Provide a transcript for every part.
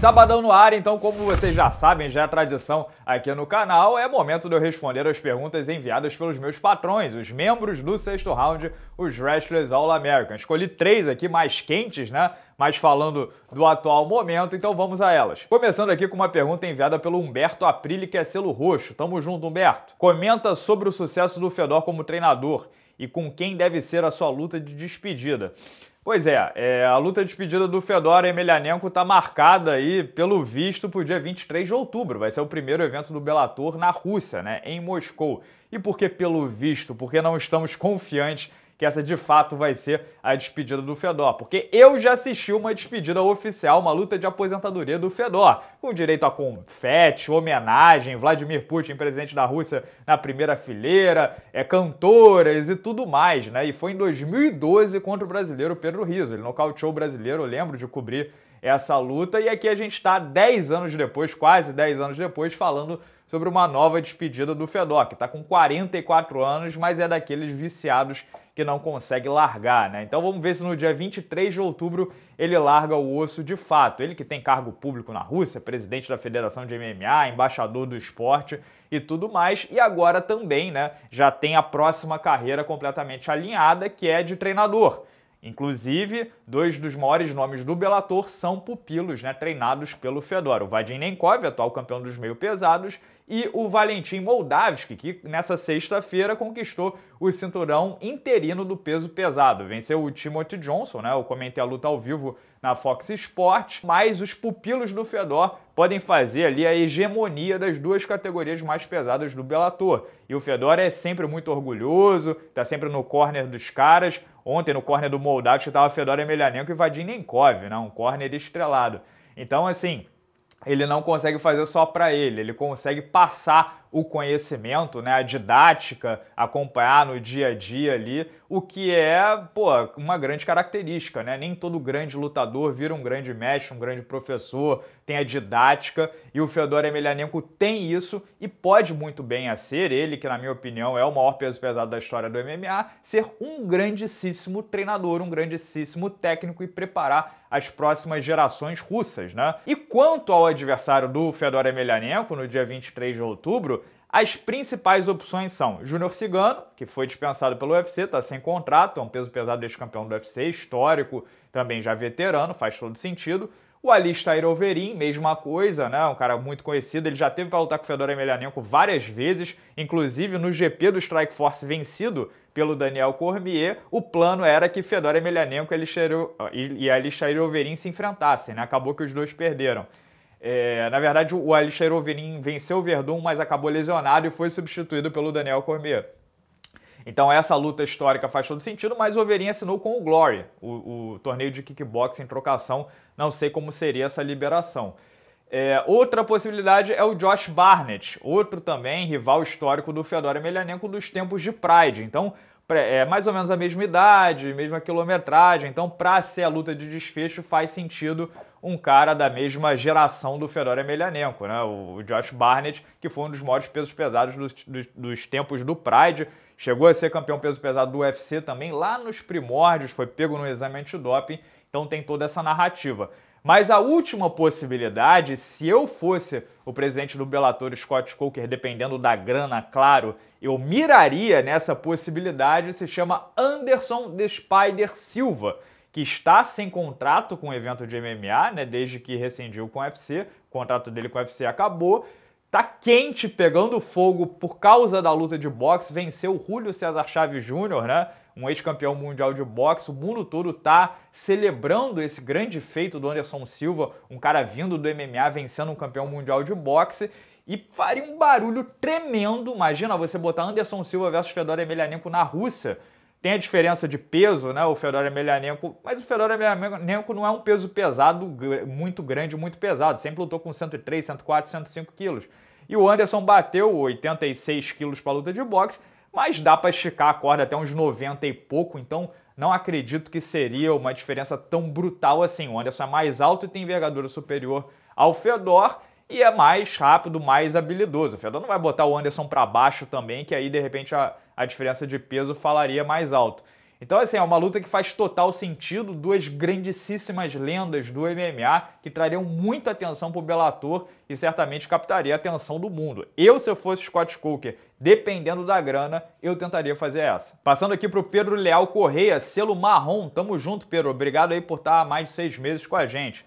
Sabadão no ar, então, como vocês já sabem, já é tradição aqui no canal, é momento de eu responder as perguntas enviadas pelos meus patrões, os membros do sexto round, os Wrestlers All American. Escolhi três aqui mais quentes, né? mas falando do atual momento, então vamos a elas. Começando aqui com uma pergunta enviada pelo Humberto Aprile, que é selo roxo. Tamo junto, Humberto. Comenta sobre o sucesso do Fedor como treinador e com quem deve ser a sua luta de despedida. Pois é, é, a luta de despedida do Fedor Emelianenko está marcada aí, pelo visto, para o dia 23 de outubro. Vai ser o primeiro evento do Bellator na Rússia, né, em Moscou. E por que pelo visto? Porque não estamos confiantes que essa de fato vai ser a despedida do Fedor, porque eu já assisti uma despedida oficial, uma luta de aposentadoria do Fedor, com direito a confete, homenagem, Vladimir Putin, presidente da Rússia, na primeira fileira, é cantoras e tudo mais, né? E foi em 2012 contra o brasileiro Pedro Riso, ele nocauteou o brasileiro, eu lembro de cobrir essa luta. E aqui a gente está 10 anos depois, quase 10 anos depois, falando sobre uma nova despedida do Fedor, que está com 44 anos, mas é daqueles viciados que não consegue largar, né? Então vamos ver se no dia 23 de outubro ele larga o osso de fato. Ele que tem cargo público na Rússia, presidente da Federação de MMA, embaixador do esporte e tudo mais, e agora também, né, já tem a próxima carreira completamente alinhada, que é de treinador. Inclusive, dois dos maiores nomes do Bellator são pupilos, né, treinados pelo Fedor. O Vadim Nenkov, atual campeão dos meio pesados, e o Valentim Moldavski, que nessa sexta-feira conquistou o cinturão interino do peso pesado. Venceu o Timothy Johnson, né? Eu comentei a luta ao vivo na Fox Sports, mas os pupilos do Fedor podem fazer ali a hegemonia das duas categorias mais pesadas do Bellator. E o Fedor é sempre muito orgulhoso, tá sempre no corner dos caras, ontem no córner do Moldávia, estava Fedor Emelianenko e Vadim Nenkov, né? um córner estrelado. Então, assim, ele não consegue fazer só para ele, ele consegue passar o conhecimento, né, a didática, acompanhar no dia a dia ali, o que é, pô, uma grande característica, né? Nem todo grande lutador vira um grande mestre, um grande professor, tem a didática, e o Fedor Emelianenko tem isso e pode muito bem a ser, ele que na minha opinião é o maior peso pesado da história do MMA, ser um grandíssimo treinador, um grandíssimo técnico e preparar as próximas gerações russas, né? E quanto ao adversário do Fedor Emelianenko no dia 23 de outubro, as principais opções são Júnior Cigano, que foi dispensado pelo UFC, está sem contrato, é um peso pesado ex-campeão do UFC, histórico, também já veterano, faz todo sentido. O Alistair Overeem, mesma coisa, né? Um cara muito conhecido, ele já teve para lutar com o Fedor Emelianenko várias vezes, inclusive no GP do Strike Force vencido pelo Daniel Cormier, o plano era que Fedor Emelianenko e Alistair Overeem se enfrentassem, né? Acabou que os dois perderam. É, na verdade, o Alistair Overin venceu o Verdun, mas acabou lesionado e foi substituído pelo Daniel Cormier. Então essa luta histórica faz todo sentido, mas o Overin assinou com o Glory, o, o torneio de kickboxing em trocação. Não sei como seria essa liberação. É, outra possibilidade é o Josh Barnett, outro também rival histórico do Fedor Emelianenko dos tempos de Pride. Então, é mais ou menos a mesma idade, mesma quilometragem. Então, para ser a luta de desfecho, faz sentido um cara da mesma geração do Fedora Emelianenko, né? o Josh Barnett, que foi um dos maiores pesos pesados dos, dos, dos, tempos do Pride, chegou a ser campeão peso pesado do UFC também, lá nos primórdios, foi pego no exame antidoping, então tem toda essa narrativa. Mas a última possibilidade, se eu fosse o presidente do Bellator, Scott Coker, dependendo da grana, claro, eu miraria nessa possibilidade, se chama Anderson The Spider Silva, que está sem contrato com o evento de MMA, né, desde que rescindiu com o UFC, o contrato dele com o UFC acabou, tá quente, pegando fogo por causa da luta de boxe, venceu o Julio César Chaves Júnior, né? Um ex-campeão mundial de boxe, o mundo todo tá celebrando esse grande feito do Anderson Silva, um cara vindo do MMA vencendo um campeão mundial de boxe e faria um barulho tremendo. Imagina você botar Anderson Silva versus Fedor Emelianenko na Rússia tem a diferença de peso, né? O Fedor Emelianenko, mas o Fedor Emelianenko não é um peso pesado, muito grande, muito pesado. Sempre lutou com 103, 104, 105 quilos. E o Anderson bateu 86 quilos para luta de boxe, mas dá para esticar a corda até uns 90 e pouco, então não acredito que seria uma diferença tão brutal assim. O Anderson é mais alto e tem envergadura superior ao Fedor, e é mais rápido, mais habilidoso. O Fedor não vai botar o Anderson para baixo também, que aí de repente a, a diferença de peso falaria mais alto. Então, assim, é uma luta que faz total sentido, duas grandíssimas lendas do MMA que trariam muita atenção pro Bellator e certamente captaria a atenção do mundo. Eu, se eu fosse Scott Coker, dependendo da grana, eu tentaria fazer essa. Passando aqui pro Pedro Leal Correia, selo marrom, tamo junto, Pedro, obrigado aí por estar há mais de seis meses com a gente.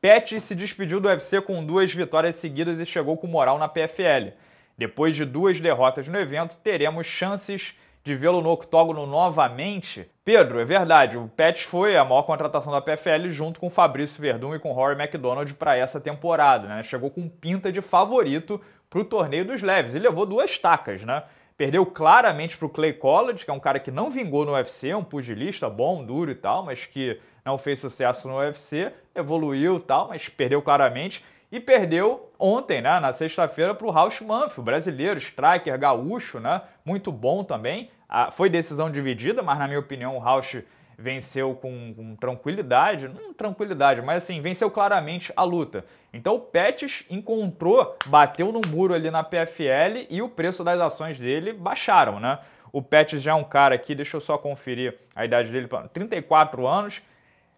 Pet se despediu do UFC com duas vitórias seguidas e chegou com moral na PFL. Depois de duas derrotas no evento, teremos chances de vê-lo no octógono novamente? Pedro, é verdade, o Pet foi a maior contratação da PFL junto com Fabrício Verdun e com Rory McDonald para essa temporada, né? Chegou com pinta de favorito para o torneio dos leves e levou duas tacas, né? Perdeu claramente para o Clay Collard, que é um cara que não vingou no UFC, um pugilista bom, duro e tal, mas que não fez sucesso no UFC, evoluiu e tal, mas perdeu claramente. E perdeu ontem, né, na sexta-feira, para o Rausch Manf, brasileiro, striker, gaúcho, né, muito bom também. Ah, foi decisão dividida, mas na minha opinião o Rausch venceu com, com tranquilidade, não tranquilidade, mas assim, venceu claramente a luta. Então o Pettis encontrou, bateu no muro ali na PFL e o preço das ações dele baixaram, né? O Pettis já é um cara aqui, deixa eu só conferir a idade dele, 34 anos,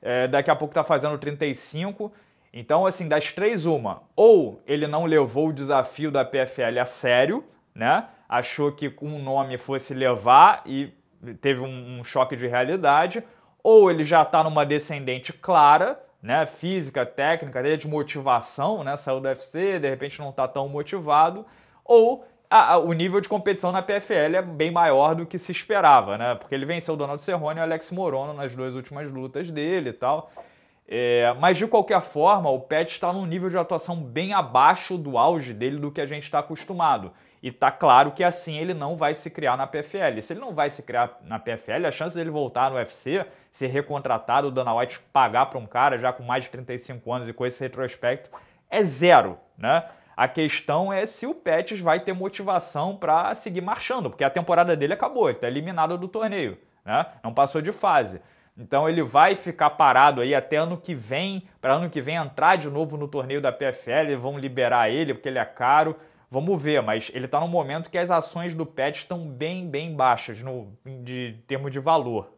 é, daqui a pouco tá fazendo 35. Então, assim, das três, uma. Ou ele não levou o desafio da PFL a sério, né? Achou que com o nome fosse levar e teve um, um choque de realidade, ou ele já está numa descendente clara, né, física, técnica, até de motivação, né, saiu do UFC, de repente não está tão motivado, ou a, a, o nível de competição na PFL é bem maior do que se esperava, né, porque ele venceu o Donald Cerrone e o Alex Morono nas duas últimas lutas dele e tal. É, mas de qualquer forma, o Pet está num nível de atuação bem abaixo do auge dele do que a gente está acostumado. E tá claro que assim ele não vai se criar na PFL. Se ele não vai se criar na PFL, a chance dele voltar no UFC, ser recontratado, o Dana White pagar para um cara já com mais de 35 anos e com esse retrospecto é zero, né? A questão é se o Pettis vai ter motivação para seguir marchando, porque a temporada dele acabou, ele está eliminado do torneio, né? Não passou de fase. Então ele vai ficar parado aí até ano que vem, para ano que vem entrar de novo no torneio da PFL, vão liberar ele porque ele é caro. Vamos ver, mas ele está num momento que as ações do PET estão bem, bem baixas no de termo de valor.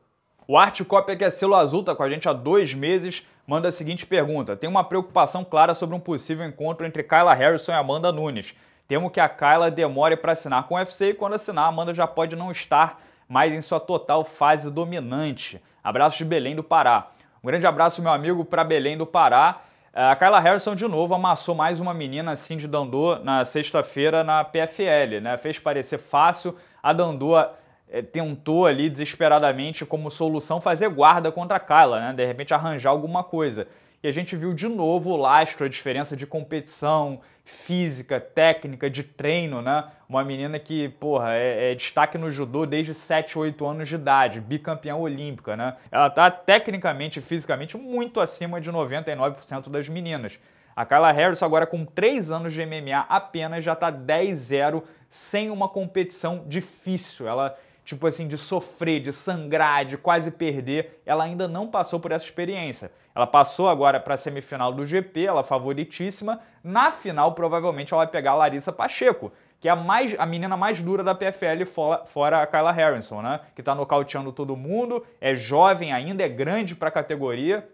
O Art Copia, que é selo azul, está com a gente há dois meses, manda a seguinte pergunta. Tem uma preocupação clara sobre um possível encontro entre Kyla Harrison e Amanda Nunes. Temo que a Kyla demore para assinar com o UFC e quando assinar, a Amanda já pode não estar mais em sua total fase dominante. Abraço de Belém do Pará. Um grande abraço, meu amigo, para Belém do Pará. É, a Kyla Harrison, de novo, amassou mais uma menina, assim, de Dandô, na sexta-feira na PFL, né? Fez parecer fácil. A Dandô é, tentou ali, desesperadamente, como solução, fazer guarda contra a Kyla, né? De repente, arranjar alguma coisa e a gente viu de novo o lastro, a diferença de competição física, técnica, de treino, né? Uma menina que, porra, é, é destaque no judô desde 7, 8 anos de idade, bicampeã olímpica, né? Ela tá tecnicamente e fisicamente muito acima de 99% das meninas. A Kyla Harris, agora com 3 anos de MMA apenas, já tá 10-0 sem uma competição difícil. Ela tipo assim, de sofrer, de sangrar, de quase perder, ela ainda não passou por essa experiência. Ela passou agora para a semifinal do GP, ela é favoritíssima. Na final, provavelmente, ela vai pegar a Larissa Pacheco, que é a, mais, a menina mais dura da PFL, fora, fora a Kyla Harrison, né? Que está nocauteando todo mundo, é jovem ainda, é grande para a categoria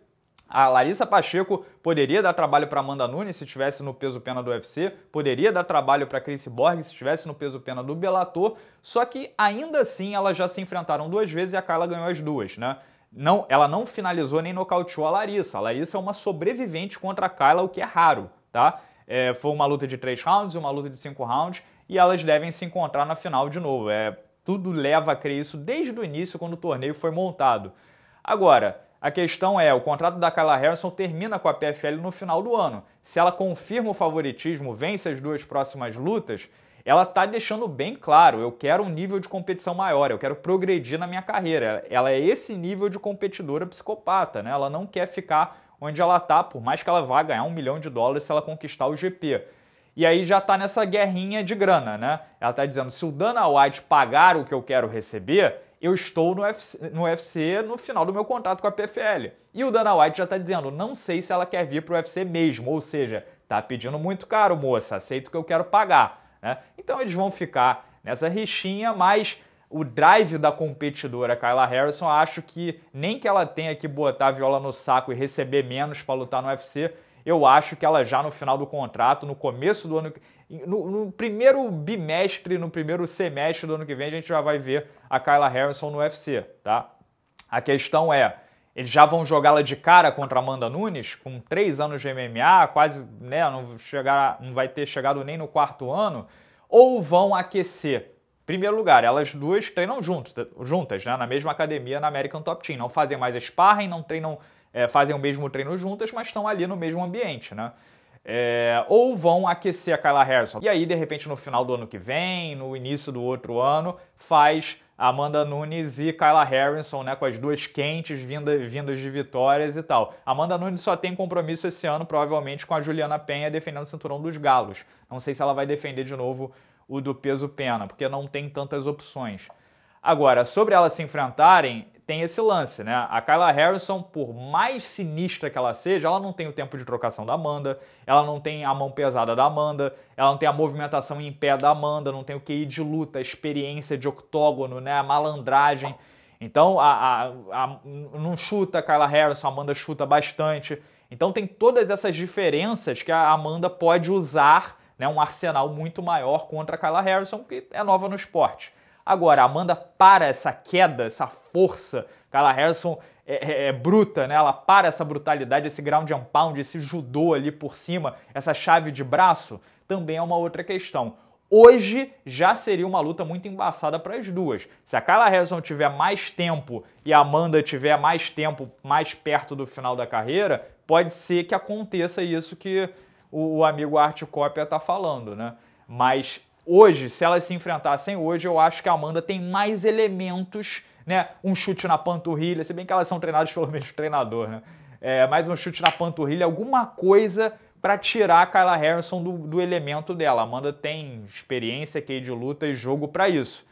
a Larissa Pacheco poderia dar trabalho para Amanda Nunes se estivesse no peso pena do UFC, poderia dar trabalho para Chris Borg se estivesse no peso pena do Bellator, só que ainda assim elas já se enfrentaram duas vezes e a Carla ganhou as duas, né? Não, ela não finalizou nem nocauteou a Larissa. A Larissa é uma sobrevivente contra a Kyla, o que é raro, tá? É, foi uma luta de três rounds, uma luta de cinco rounds e elas devem se encontrar na final de novo. É, tudo leva a crer isso desde o início quando o torneio foi montado. Agora, a questão é, o contrato da Kyla Harrison termina com a PFL no final do ano. Se ela confirma o favoritismo, vence as duas próximas lutas, ela está deixando bem claro, eu quero um nível de competição maior, eu quero progredir na minha carreira. Ela é esse nível de competidora psicopata, né? Ela não quer ficar onde ela está, por mais que ela vá ganhar um milhão de dólares se ela conquistar o GP. E aí já está nessa guerrinha de grana, né? Ela está dizendo, se o Dana White pagar o que eu quero receber, eu estou no UFC, no UFC no final do meu contrato com a PFL. E o Dana White já está dizendo, não sei se ela quer vir para o UFC mesmo, ou seja, tá pedindo muito caro, moça, aceito o que eu quero pagar. Né? Então eles vão ficar nessa rixinha, mas o drive da competidora Kyla Harrison, acho que nem que ela tenha que botar a viola no saco e receber menos para lutar no UFC, eu acho que ela já no final do contrato, no começo do ano, no, no, primeiro bimestre, no primeiro semestre do ano que vem, a gente já vai ver a Kyla Harrison no UFC, tá? A questão é, eles já vão jogá-la de cara contra Amanda Nunes, com três anos de MMA, quase, né, não, chegar, não vai ter chegado nem no quarto ano, ou vão aquecer? Primeiro lugar, elas duas treinam juntas, juntas né, na mesma academia na American Top Team, não fazem mais sparring, não treinam é, fazem o mesmo treino juntas, mas estão ali no mesmo ambiente, né? É, ou vão aquecer a Kyla Harrison. E aí, de repente, no final do ano que vem, no início do outro ano, faz Amanda Nunes e Kyla Harrison, né, com as duas quentes vindas, vindas de vitórias e tal. Amanda Nunes só tem compromisso esse ano, provavelmente, com a Juliana Penha defendendo o cinturão dos galos. Não sei se ela vai defender de novo o do peso pena, porque não tem tantas opções. Agora, sobre elas se enfrentarem, tem esse lance, né? A Kyla Harrison, por mais sinistra que ela seja, ela não tem o tempo de trocação da Amanda, ela não tem a mão pesada da Amanda, ela não tem a movimentação em pé da Amanda, não tem o QI de luta, a experiência de octógono, né? A malandragem. Então, a, a, a, não chuta a Kyla Harrison, a Amanda chuta bastante. Então, tem todas essas diferenças que a Amanda pode usar, né? Um arsenal muito maior contra a Kyla Harrison, que é nova no esporte. Agora, a Amanda para essa queda, essa força. Carla Harrison é, é, é, bruta, né? Ela para essa brutalidade, esse ground and pound, esse judô ali por cima, essa chave de braço, também é uma outra questão. Hoje já seria uma luta muito embaçada para as duas. Se a Carla Harrison tiver mais tempo e a Amanda tiver mais tempo, mais perto do final da carreira, pode ser que aconteça isso que o, o amigo Arte Cópia está falando, né? Mas hoje, se elas se enfrentassem hoje, eu acho que a Amanda tem mais elementos, né? Um chute na panturrilha, se bem que elas são treinadas pelo mesmo treinador, né? É, mais um chute na panturrilha, alguma coisa para tirar a Kyla Harrison do, do, elemento dela. A Amanda tem experiência aqui de luta e jogo para isso.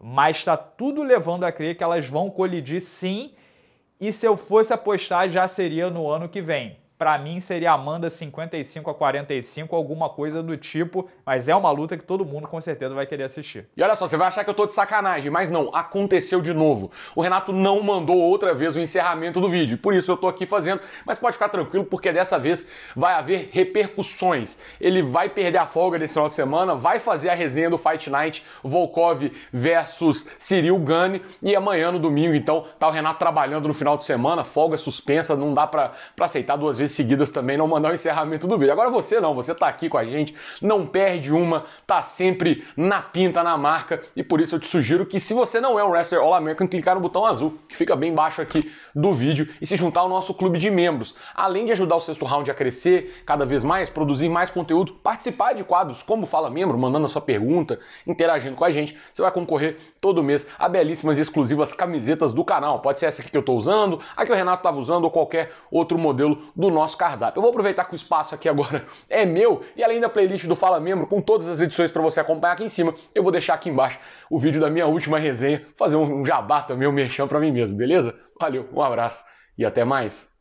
Mas está tudo levando a crer que elas vão colidir sim. E se eu fosse apostar, já seria no ano que vem. Para mim seria Amanda 55 a 45, alguma coisa do tipo, mas é uma luta que todo mundo com certeza vai querer assistir. E olha só, você vai achar que eu tô de sacanagem, mas não, aconteceu de novo. O Renato não mandou outra vez o encerramento do vídeo, por isso eu tô aqui fazendo, mas pode ficar tranquilo porque dessa vez vai haver repercussões. Ele vai perder a folga desse final de semana, vai fazer a resenha do Fight Night Volkov versus Cyril Gane e amanhã no domingo, então, tá o Renato trabalhando no final de semana, folga suspensa, não dá para aceitar duas vezes vezes seguidas também, não mandar o encerramento do vídeo. Agora você não, você tá aqui com a gente, não perde uma, tá sempre na pinta, na marca, e por isso eu te sugiro que se você não é um wrestler All American, clicar no botão azul, que fica bem embaixo aqui do vídeo, e se juntar ao nosso clube de membros. Além de ajudar o sexto round a crescer cada vez mais, produzir mais conteúdo, participar de quadros como Fala Membro, mandando a sua pergunta, interagindo com a gente, você vai concorrer todo mês a belíssimas e exclusivas camisetas do canal. Pode ser essa aqui que eu tô usando, a que o Renato tava usando ou qualquer outro modelo do nosso cardápio. Eu vou aproveitar que o espaço aqui agora é meu e além da playlist do Fala Membro com todas as edições para você acompanhar aqui em cima, eu vou deixar aqui embaixo o vídeo da minha última resenha, fazer um jabá também, um mexão para mim mesmo, beleza? Valeu, um abraço e até mais.